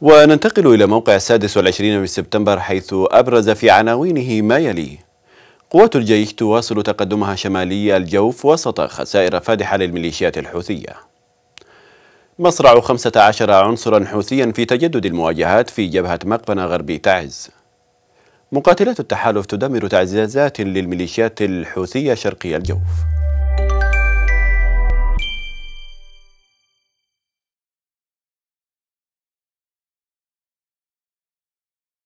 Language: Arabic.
وننتقل إلى موقع السادس والعشرين من سبتمبر حيث أبرز في عناوينه ما يلي قوات الجيش تواصل تقدمها شمالي الجوف وسط خسائر فادحة للميليشيات الحوثية مصرع 15 عنصرا حوثيا في تجدد المواجهات في جبهة مقبنة غربي تعز مقاتلات التحالف تدمر تعزيزات للميليشيات الحوثية شرقي الجوف